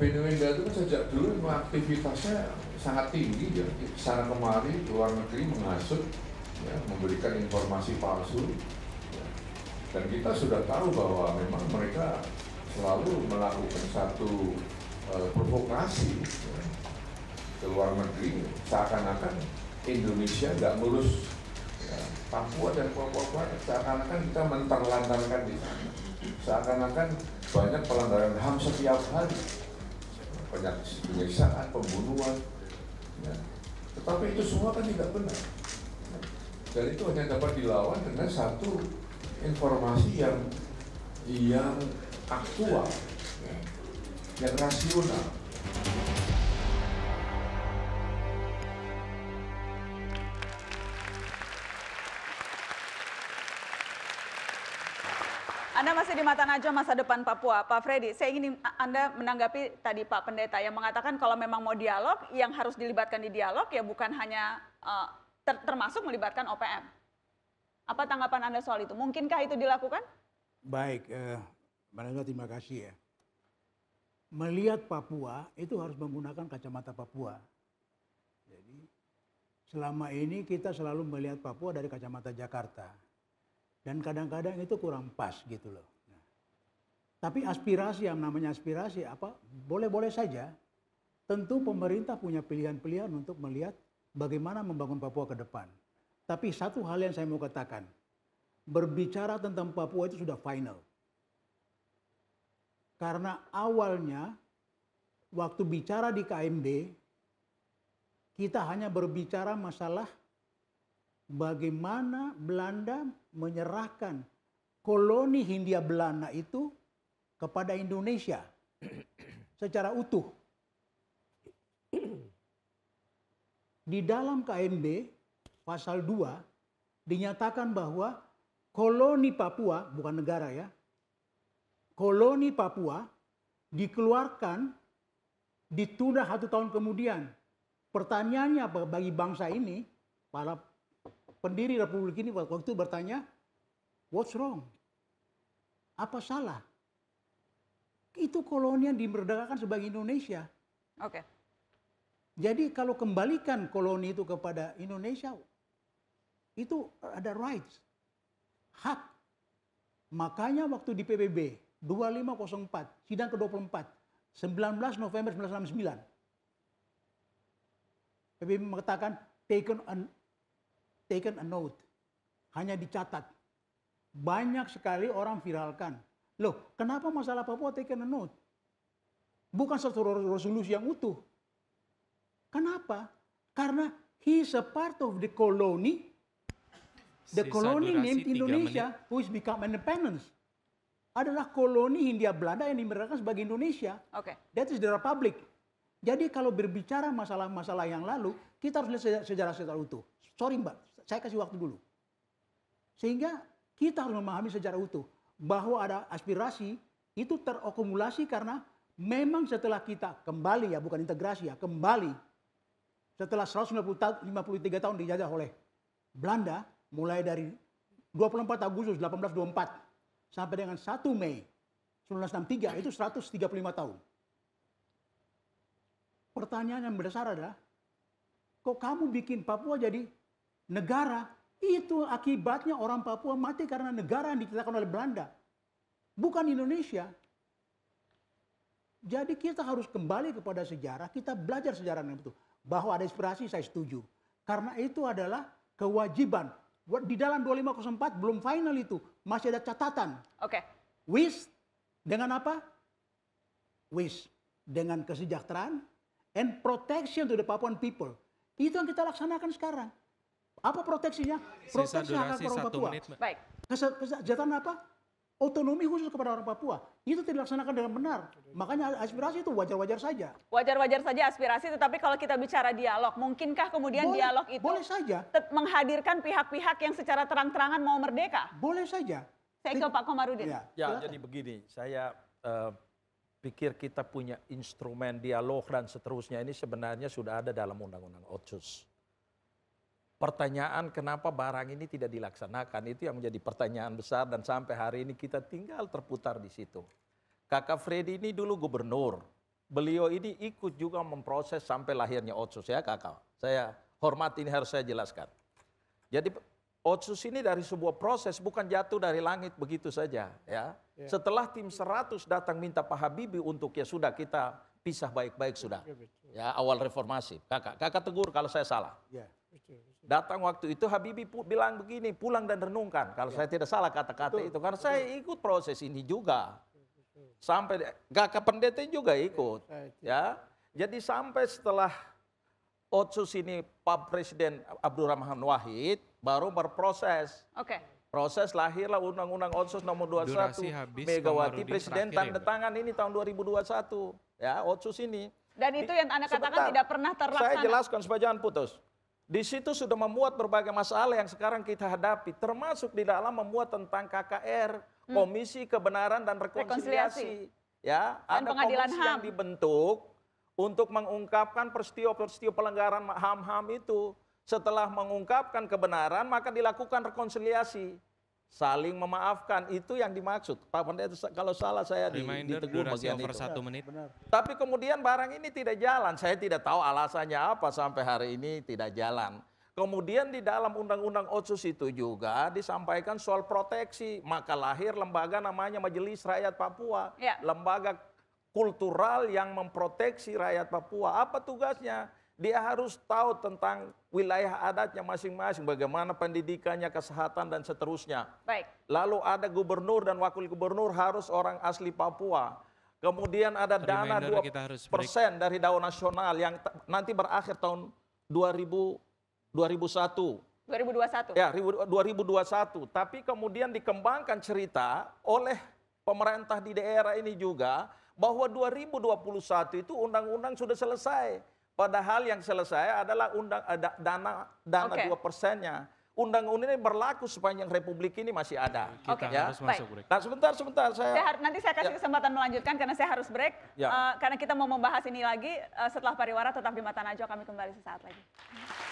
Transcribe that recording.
Benny Winda itu kan sejak dulu aktivitasnya sangat tinggi ya sana kemari luar negeri menghasut ya, memberikan informasi palsu ya. dan kita sudah tahu bahwa memang mereka selalu melakukan satu uh, provokasi ya, ke luar negeri seakan-akan Indonesia nggak mulus ya, Papua dan Papua seakan-akan kita menterlantarkan di sana seakan-akan banyak pelanggaran HAM setiap hari penyiksaan, pembunuhan. Ya. Tetapi itu semua kan tidak benar. Dan itu hanya dapat dilawan dengan satu informasi yang yang aktual, ya. yang rasional. Anda masih di Mata Najwa masa depan Papua. Pak Freddy, saya ingin Anda menanggapi tadi Pak Pendeta yang mengatakan kalau memang mau dialog, yang harus dilibatkan di dialog ya bukan hanya uh, ter termasuk melibatkan OPM. Apa tanggapan Anda soal itu? Mungkinkah itu dilakukan? Baik, eh, Mbak Najwa terima kasih ya. Melihat Papua itu harus menggunakan kacamata Papua. Jadi selama ini kita selalu melihat Papua dari kacamata Jakarta dan kadang-kadang itu kurang pas gitu loh. Nah, tapi aspirasi yang namanya aspirasi apa boleh-boleh saja. Tentu pemerintah punya pilihan-pilihan untuk melihat bagaimana membangun Papua ke depan. Tapi satu hal yang saya mau katakan, berbicara tentang Papua itu sudah final. Karena awalnya waktu bicara di KMD kita hanya berbicara masalah bagaimana Belanda menyerahkan koloni Hindia Belanda itu kepada Indonesia secara utuh. Di dalam KMB pasal 2 dinyatakan bahwa koloni Papua bukan negara ya. Koloni Papua dikeluarkan ditunda satu tahun kemudian. Pertanyaannya bagi bangsa ini, para pendiri Republik ini waktu itu bertanya, what's wrong? Apa salah? Itu koloni yang dimerdekakan sebagai Indonesia. Oke. Okay. Jadi kalau kembalikan koloni itu kepada Indonesia, itu ada rights, hak. Makanya waktu di PBB 2504, sidang ke-24, 19 November 1969, PBB mengatakan taken an taken a note, hanya dicatat. Banyak sekali orang viralkan. Loh, kenapa masalah Papua taken a note? Bukan satu resolusi yang utuh. Kenapa? Karena he is a part of the colony, the Sisa colony named Indonesia, who is become independence adalah koloni Hindia Belanda yang dimerdekakan sebagai Indonesia. Okay. That is the republic. Jadi kalau berbicara masalah-masalah yang lalu, kita harus lihat sejarah secara utuh. Sorry Mbak, saya kasih waktu dulu. Sehingga kita harus memahami secara utuh bahwa ada aspirasi itu terakumulasi karena memang setelah kita kembali ya bukan integrasi ya kembali setelah 153 tahun dijajah oleh Belanda mulai dari 24 Agustus 1824 sampai dengan 1 Mei 1963 itu 135 tahun. Pertanyaan yang mendasar adalah kok kamu bikin Papua jadi negara, itu akibatnya orang Papua mati karena negara yang diciptakan oleh Belanda. Bukan Indonesia. Jadi kita harus kembali kepada sejarah, kita belajar sejarah yang betul. Bahwa ada inspirasi saya setuju. Karena itu adalah kewajiban. Di dalam 2504 belum final itu, masih ada catatan. Oke. Okay. Wish dengan apa? Wish dengan kesejahteraan and protection to the Papuan people. Itu yang kita laksanakan sekarang. Apa proteksinya? Proteksi Sisa durasi orang Papua. menit. Baik. Kesejahteraan apa? Otonomi khusus kepada orang Papua. Itu tidak dilaksanakan dengan benar. Makanya aspirasi itu wajar-wajar saja. Wajar-wajar saja aspirasi, tetapi kalau kita bicara dialog, mungkinkah kemudian boleh, dialog itu boleh saja. menghadirkan pihak-pihak yang secara terang-terangan mau merdeka? Boleh saja. Saya ke Pak Komarudin. Ya, ya jadi begini, saya uh, pikir kita punya instrumen dialog dan seterusnya ini sebenarnya sudah ada dalam undang-undang otsus pertanyaan kenapa barang ini tidak dilaksanakan itu yang menjadi pertanyaan besar dan sampai hari ini kita tinggal terputar di situ. Kakak Freddy ini dulu gubernur. Beliau ini ikut juga memproses sampai lahirnya Otsus ya kakak. Saya hormat ini harus saya jelaskan. Jadi Otsus ini dari sebuah proses bukan jatuh dari langit begitu saja ya. ya. Setelah tim 100 datang minta Pak Habibie untuk ya sudah kita pisah baik-baik sudah. Ya, ya awal reformasi. Kakak, kakak tegur kalau saya salah. Ya, betul. Datang waktu itu Habibie bilang begini, pulang dan renungkan. Kalau ya. saya tidak salah kata-kata itu, karena saya ikut proses ini juga. Sampai gak Pendeta juga iya, ikut, ya. Jadi sampai setelah Otsus ini Pak Presiden Abdurrahman Wahid baru berproses. Oke. Okay. Proses lahirlah Undang-Undang Otsus nomor 21 habis, Megawati Presiden tanda tangan ini tahun 2021 ya Otsus ini. Dan itu yang Anda katakan Sebentar, tidak pernah terlaksana. Saya jelaskan supaya jangan putus. Di situ sudah memuat berbagai masalah yang sekarang kita hadapi, termasuk di dalam memuat tentang KKR, hmm. Komisi Kebenaran dan Rekonsiliasi. Rekonsiliasi. Ya, dan ada pengadilan komisi HAM. yang dibentuk untuk mengungkapkan peristiwa-peristiwa pelanggaran HAM-HAM itu. Setelah mengungkapkan kebenaran, maka dilakukan rekonsiliasi saling memaafkan itu yang dimaksud Pak Pendeta kalau salah saya Reminder, ditegur bagian itu. Satu menit. Tapi kemudian barang ini tidak jalan saya tidak tahu alasannya apa sampai hari ini tidak jalan kemudian di dalam undang-undang otsus itu juga disampaikan soal proteksi maka lahir lembaga namanya Majelis Rakyat Papua ya. lembaga kultural yang memproteksi rakyat Papua apa tugasnya dia harus tahu tentang wilayah adatnya masing-masing, bagaimana pendidikannya, kesehatan, dan seterusnya. Baik. Lalu ada gubernur dan wakil gubernur harus orang asli Papua. Kemudian ada dana dua persen dari daun nasional yang nanti berakhir tahun 2000, 2001. 2021. Ya, 2021. Tapi kemudian dikembangkan cerita oleh pemerintah di daerah ini juga bahwa 2021 itu undang-undang sudah selesai Padahal yang selesai adalah undang ada eh, dana dana dua okay. persennya. Undang-undang ini berlaku sepanjang Republik ini masih ada. Kita Okay. Ya. Harus masuk break. Nah sebentar, sebentar saya. saya nanti saya kasih ya. kesempatan melanjutkan karena saya harus break. Ya. Uh, karena kita mau membahas ini lagi uh, setelah pariwara tetap di Mata Najwa kami kembali sesaat lagi.